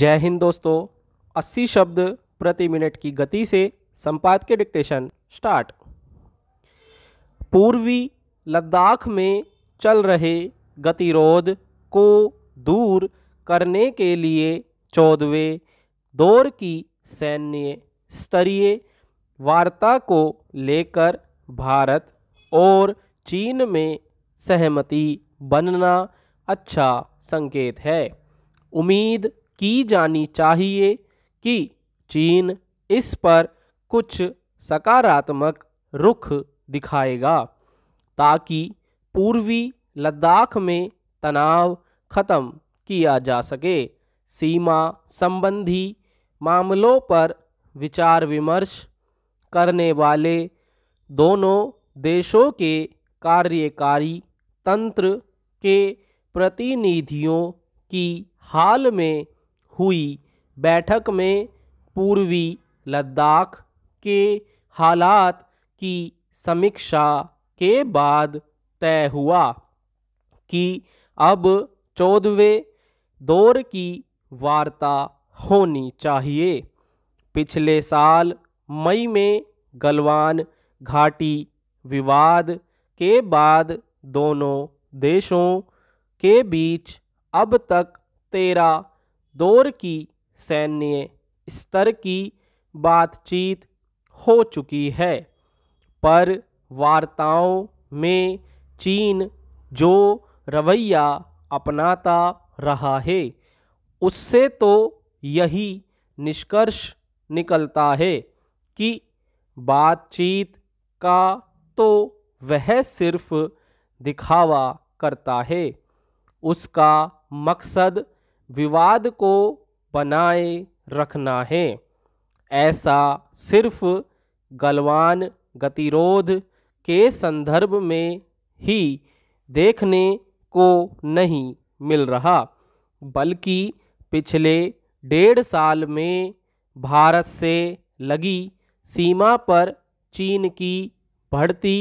जय हिंद दोस्तों 80 शब्द प्रति मिनट की गति से संपाद के डिक्टेशन स्टार्ट पूर्वी लद्दाख में चल रहे गतिरोध को दूर करने के लिए चौदहवें दौर की सैन्य स्तरीय वार्ता को लेकर भारत और चीन में सहमति बनना अच्छा संकेत है उम्मीद की जानी चाहिए कि चीन इस पर कुछ सकारात्मक रुख दिखाएगा ताकि पूर्वी लद्दाख में तनाव खत्म किया जा सके सीमा संबंधी मामलों पर विचार विमर्श करने वाले दोनों देशों के कार्यकारी तंत्र के प्रतिनिधियों की हाल में हुई बैठक में पूर्वी लद्दाख के हालात की समीक्षा के बाद तय हुआ कि अब चौदहवें दौर की वार्ता होनी चाहिए पिछले साल मई में गलवान घाटी विवाद के बाद दोनों देशों के बीच अब तक तेरह दौर की सैन्य स्तर की बातचीत हो चुकी है पर वार्ताओं में चीन जो रवैया अपनाता रहा है उससे तो यही निष्कर्ष निकलता है कि बातचीत का तो वह सिर्फ दिखावा करता है उसका मकसद विवाद को बनाए रखना है ऐसा सिर्फ गलवान गतिरोध के संदर्भ में ही देखने को नहीं मिल रहा बल्कि पिछले डेढ़ साल में भारत से लगी सीमा पर चीन की बढ़ती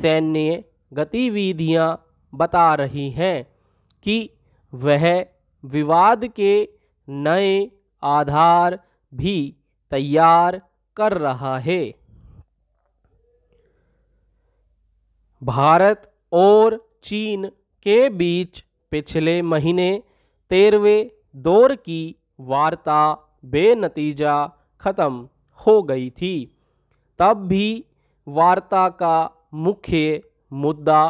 सैन्य गतिविधियां बता रही हैं कि वह विवाद के नए आधार भी तैयार कर रहा है भारत और चीन के बीच पिछले महीने तेरहवें दौर की वार्ता बेनतीजा ख़त्म हो गई थी तब भी वार्ता का मुख्य मुद्दा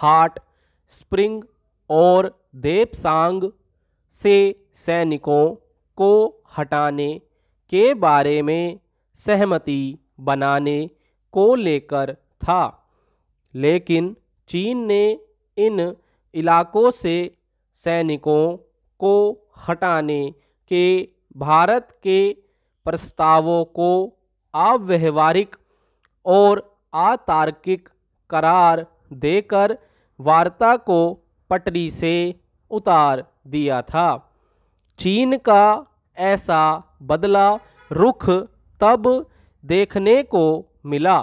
हाट स्प्रिंग और देपसांग से सैनिकों को हटाने के बारे में सहमति बनाने को लेकर था लेकिन चीन ने इन इलाकों से सैनिकों को हटाने के भारत के प्रस्तावों को अव्यवहारिक और अतार्किक करार देकर वार्ता को पटरी से उतार दिया था चीन का ऐसा बदला रुख तब देखने को मिला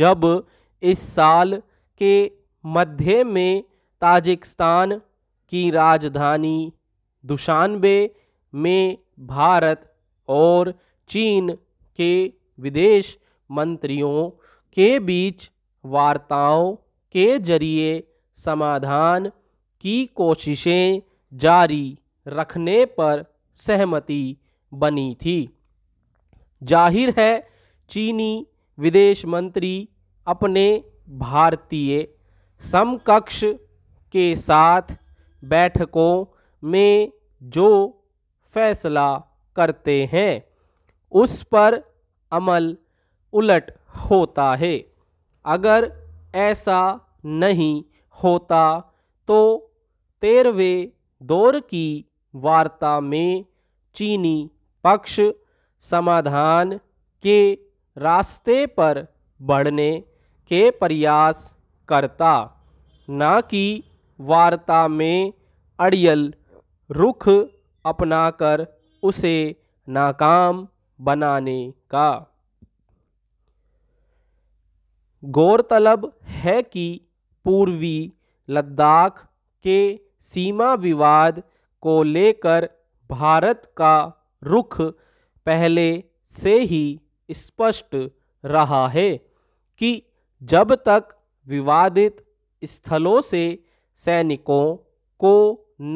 जब इस साल के मध्य में ताजिकिस्तान की राजधानी दुशानबे में भारत और चीन के विदेश मंत्रियों के बीच वार्ताओं के जरिए समाधान की कोशिशें जारी रखने पर सहमति बनी थी जाहिर है चीनी विदेश मंत्री अपने भारतीय समकक्ष के साथ बैठकों में जो फैसला करते हैं उस पर अमल उलट होता है अगर ऐसा नहीं होता तो तेरहवें दौर की वार्ता में चीनी पक्ष समाधान के रास्ते पर बढ़ने के प्रयास करता न कि वार्ता में अड़ियल रुख अपनाकर उसे नाकाम बनाने का गौरतलब है कि पूर्वी लद्दाख के सीमा विवाद को लेकर भारत का रुख पहले से ही स्पष्ट रहा है कि जब तक विवादित स्थलों से सैनिकों को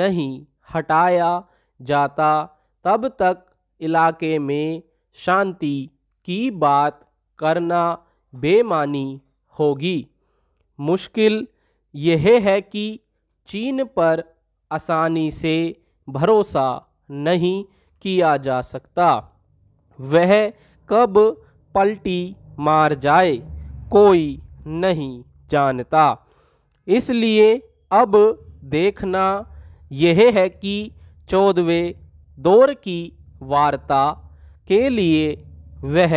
नहीं हटाया जाता तब तक इलाके में शांति की बात करना बेमानी होगी मुश्किल यह है कि चीन पर आसानी से भरोसा नहीं किया जा सकता वह कब पलटी मार जाए कोई नहीं जानता इसलिए अब देखना यह है कि चौदहवें दौर की वार्ता के लिए वह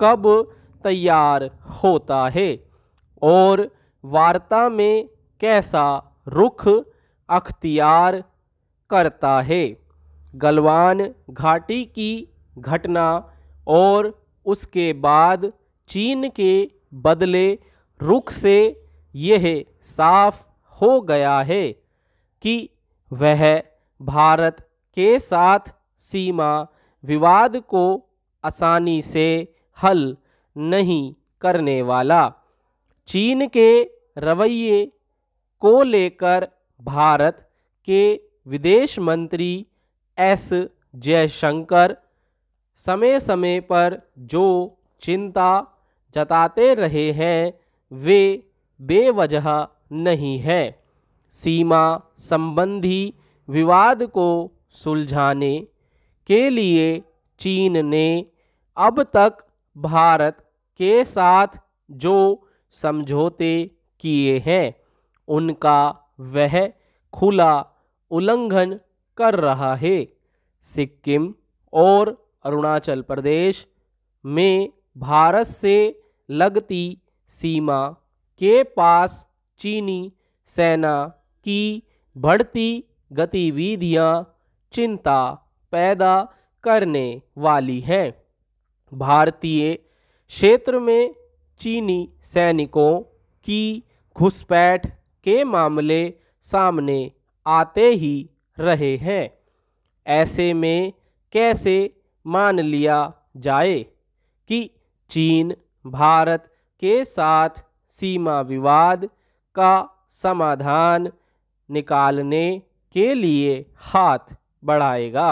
कब तैयार होता है और वार्ता में कैसा रुख अख्तियार करता है गलवान घाटी की घटना और उसके बाद चीन के बदले रुख से यह साफ हो गया है कि वह भारत के साथ सीमा विवाद को आसानी से हल नहीं करने वाला चीन के रवैये को लेकर भारत के विदेश मंत्री एस जयशंकर समय समय पर जो चिंता जताते रहे हैं वे बेवजह नहीं है सीमा संबंधी विवाद को सुलझाने के लिए चीन ने अब तक भारत के साथ जो समझौते किए हैं उनका वह खुला उल्लंघन कर रहा है सिक्किम और अरुणाचल प्रदेश में भारत से लगती सीमा के पास चीनी सेना की बढ़ती गतिविधियां चिंता पैदा करने वाली हैं भारतीय क्षेत्र में चीनी सैनिकों की घुसपैठ के मामले सामने आते ही रहे हैं ऐसे में कैसे मान लिया जाए कि चीन भारत के साथ सीमा विवाद का समाधान निकालने के लिए हाथ बढ़ाएगा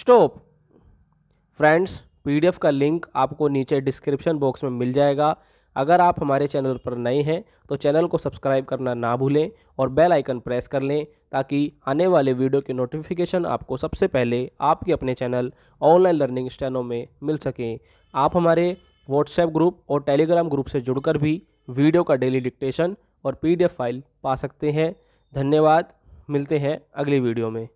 स्टॉप फ्रेंड्स पीडीएफ का लिंक आपको नीचे डिस्क्रिप्शन बॉक्स में मिल जाएगा अगर आप हमारे चैनल पर नए हैं तो चैनल को सब्सक्राइब करना ना भूलें और बेल आइकन प्रेस कर लें ताकि आने वाले वीडियो के नोटिफिकेशन आपको सबसे पहले आपके अपने चैनल ऑनलाइन लर्निंग स्टैनों में मिल सकें आप हमारे व्हाट्सएप ग्रुप और टेलीग्राम ग्रुप से जुड़कर भी वीडियो का डेली डिक्टेशन और पी फाइल पा सकते हैं धन्यवाद मिलते हैं अगली वीडियो में